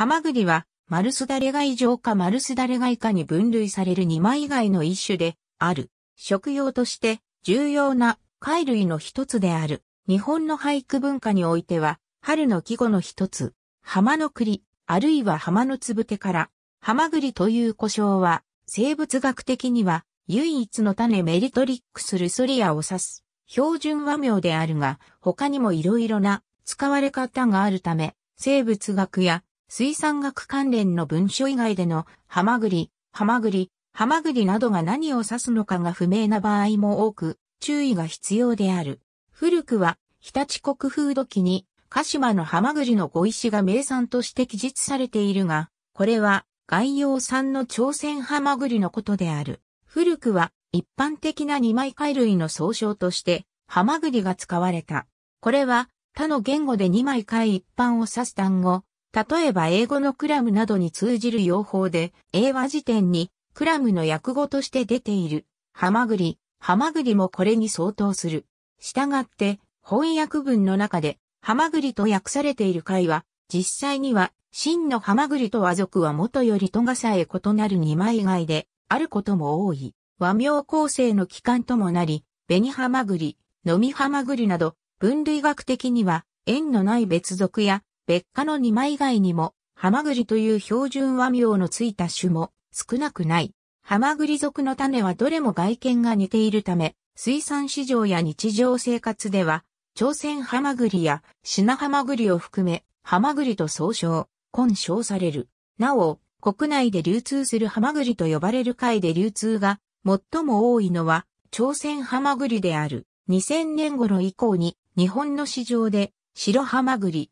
ハマグリは、マルスダレガイ上かマルスダレガイカに分類される二枚貝の一種である。食用として重要な貝類の一つである。日本の俳句文化においては、春の季語の一つ、浜の栗、あるいは浜のつぶてから、ハマグリという呼称は、生物学的には、唯一の種メリトリックスルソリアを指す、標準和名であるが、他にも色々な使われ方があるため、生物学や水産学関連の文書以外での、ハマグリ、ハマグリ、ハマグリなどが何を指すのかが不明な場合も多く、注意が必要である。古くは、日立国風土記に、鹿島のハマグリの碁石が名産として記述されているが、これは、外洋産の朝鮮ハマグリのことである。古くは、一般的な二枚貝類の総称として、ハマグリが使われた。これは、他の言語で二枚貝一般を指す単語、例えば英語のクラムなどに通じる用法で、英和辞典にクラムの訳語として出ている、ハマグリ、ハマグリもこれに相当する。従って、翻訳文の中で、ハマグリと訳されている回は、実際には、真のハマグリと和族は元よりトガサへ異なる二枚貝で、あることも多い。和名構成の機関ともなり、ベニハマグリ、ノミハマグリなど、分類学的には、縁のない別族や別科の2枚以外にも、ハマグリという標準和名のついた種も少なくない。ハマグリ属の種はどれも外見が似ているため、水産市場や日常生活では、朝鮮ハマグリや品ハマグリを含め、ハマグリと総称、混称される。なお、国内で流通するハマグリと呼ばれる貝で流通が最も多いのは朝鮮ハマグリである。2000年頃以降に日本の市場で白ハマグリ、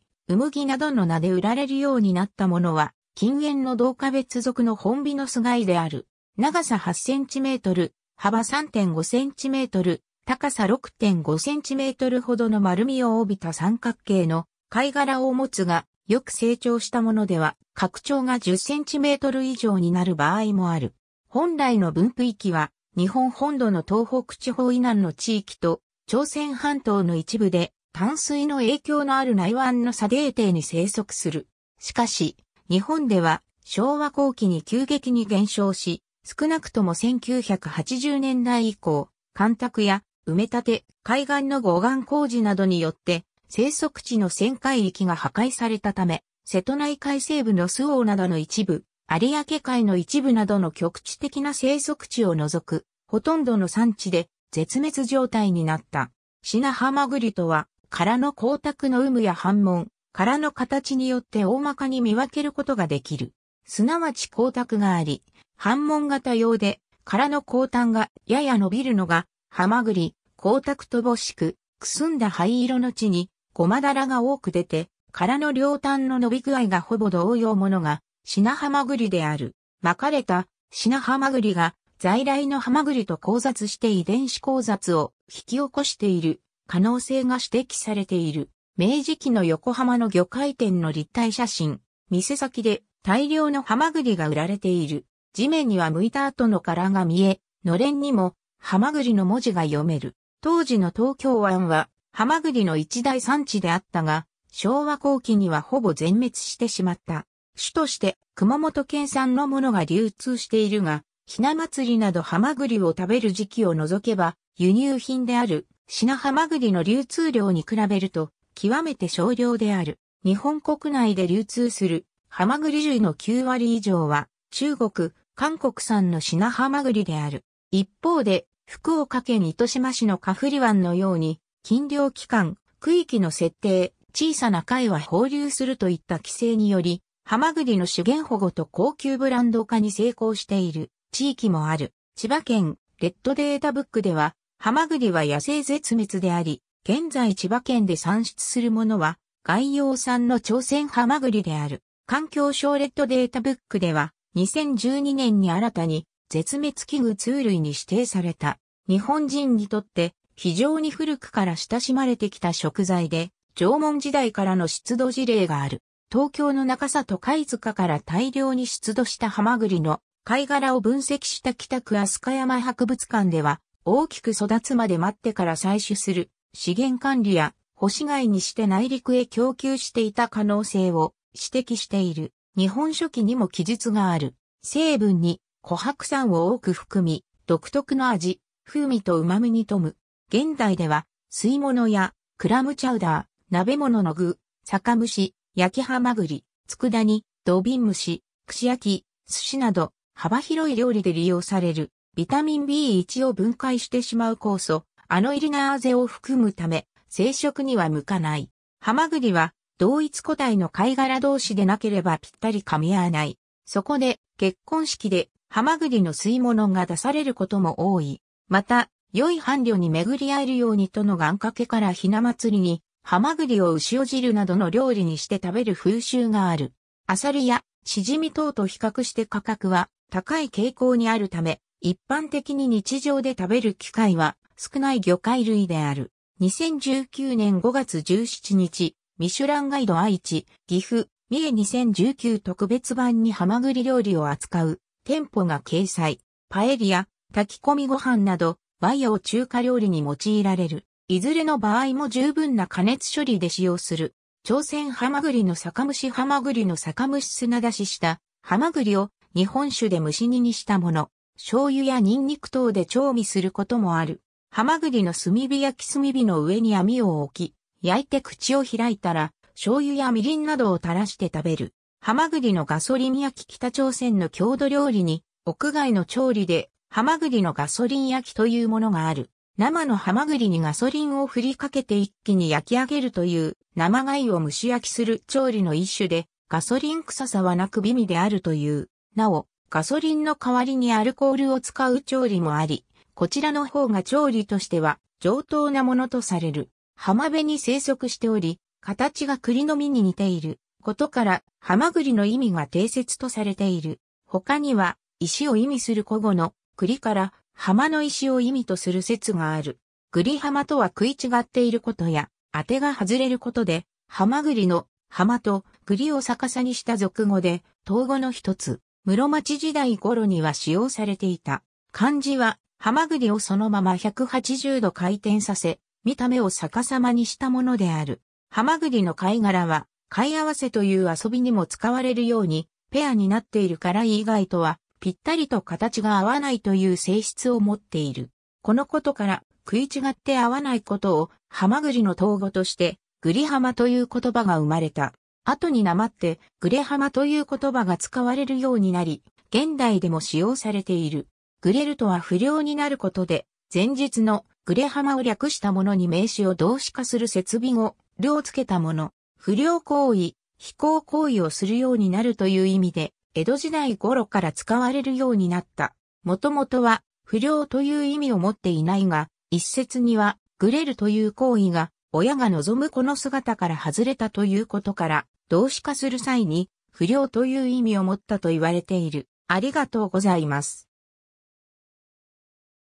ギなどの名で売られるようになったものは、近縁の同化別属のホンビノス貝である。長さ8センチメートル、幅3.5センチメートル、高さ6.5センチメートルほどの丸みを帯びた三角形の貝殻を持つが、よく成長したものでは、拡張が10センチメートル以上になる場合もある。本来の分布域は、日本本土の東北地方以南の地域と、朝鮮半島の一部で、淡水の影響のある内湾の砂泥底に生息する。しかし、日本では昭和後期に急激に減少し、少なくとも1980年代以降、干拓や埋め立て、海岸の護岸工事などによって、生息地の旋回域が破壊されたため、瀬戸内海西部の周防どの一部、有明海の一部などの局地的な生息地を除く、ほとんどの産地で絶滅状態になった。品浜グリとは、殻の光沢の有無や反問、殻の形によって大まかに見分けることができる。すなわち光沢があり、反問型用で、殻の光端がやや伸びるのが、ハマグリ、光沢乏しく、くすんだ灰色の地に、ごまだらが多く出て、殻の両端の伸び具合がほぼ同様ものが、品ハマグリである。巻かれた品ハマグリが在来のハマグリと交雑して遺伝子交雑を引き起こしている可能性が指摘されている。明治期の横浜の魚介店の立体写真。店先で大量のハマグリが売られている。地面には剥いた後の殻が見え、のれんにもハマグリの文字が読める。当時の東京湾はハマグリの一大産地であったが、昭和後期にはほぼ全滅してしまった。主として熊本県産のものが流通しているが、ひな祭りなどハマグリを食べる時期を除けば輸入品である品ハマグリの流通量に比べると、極めて少量である。日本国内で流通する、ハマグリ類の9割以上は、中国、韓国産の品ハマグリである。一方で、福岡県糸島市のカフリ湾のように、禁漁期間、区域の設定、小さな貝は放流するといった規制により、ハマグリの資源保護と高級ブランド化に成功している地域もある。千葉県レッドデータブックではハマグリは野生絶滅であり、現在千葉県で産出するものは、外洋産の朝鮮ハマグリである。環境省レッドデータブックでは、2012年に新たに絶滅危惧通類に指定された。日本人にとって非常に古くから親しまれてきた食材で、縄文時代からの出土事例がある。東京の中里貝塚から大量に出土したハマグリの貝殻を分析した北区飛鳥山博物館では、大きく育つまで待ってから採取する資源管理や星市外にして内陸へ供給していた可能性を指摘している。日本書紀にも記述がある。成分に琥珀酸を多く含み、独特の味、風味と旨味に富む。現代では、吸い物やクラムチャウダー、鍋物の具、酒蒸し、焼きハマグリ、佃煮、土瓶蒸し、串焼き、寿司など幅広い料理で利用される。ビタミン B1 を分解してしまう酵素、アノイリナーゼを含むため、生殖には向かない。ハマグリは、同一個体の貝殻同士でなければぴったり噛み合わない。そこで、結婚式で、ハマグリの吸い物が出されることも多い。また、良い伴侶に巡り合えるようにとの願掛けからひな祭りに、ハマグリを牛お汁などの料理にして食べる風習がある。アサリやシジミ等と比較して価格は高い傾向にあるため、一般的に日常で食べる機会は少ない魚介類である。2019年5月17日、ミシュランガイド愛知、岐阜、三重2019特別版にハマグリ料理を扱う店舗が掲載。パエリア、炊き込みご飯など、和洋中華料理に用いられる。いずれの場合も十分な加熱処理で使用する。朝鮮ハマグリの酒蒸しハマグリの酒蒸し砂出ししたハマグリを日本酒で蒸し煮にしたもの。醤油やニンニク等で調味することもある。ハマグリの炭火焼き炭火の上に網を置き、焼いて口を開いたら、醤油やみりんなどを垂らして食べる。ハマグリのガソリン焼き北朝鮮の郷土料理に、屋外の調理で、ハマグリのガソリン焼きというものがある。生のハマグリにガソリンを振りかけて一気に焼き上げるという生貝を蒸し焼きする調理の一種でガソリン臭さはなく美味であるという。なお、ガソリンの代わりにアルコールを使う調理もあり、こちらの方が調理としては上等なものとされる。浜辺に生息しており、形が栗の実に似ていることから、ハマグリの意味が定説とされている。他には、石を意味する古語の栗から浜の石を意味とする説がある。栗浜とは食い違っていることや、当てが外れることで、ハマグリの浜と栗を逆さにした俗語で、統語の一つ。室町時代頃には使用されていた。漢字は、ハマグリをそのまま180度回転させ、見た目を逆さまにしたものである。ハマグリの貝殻は、貝合わせという遊びにも使われるように、ペアになっているから以外とは、ぴったりと形が合わないという性質を持っている。このことから、食い違って合わないことを、ハマグリの統合として、グリハマという言葉が生まれた。後にまって、グレハマという言葉が使われるようになり、現代でも使用されている。グレルとは不良になることで、前日のグレハマを略したものに名詞を動詞化する設備語、るをつけたもの、不良行為、非行行為をするようになるという意味で、江戸時代頃から使われるようになった。もともとは、不良という意味を持っていないが、一説には、グレるという行為が、親が望むこの姿から外れたということから、動詞化する際に、不良という意味を持ったと言われている。ありがとうございます。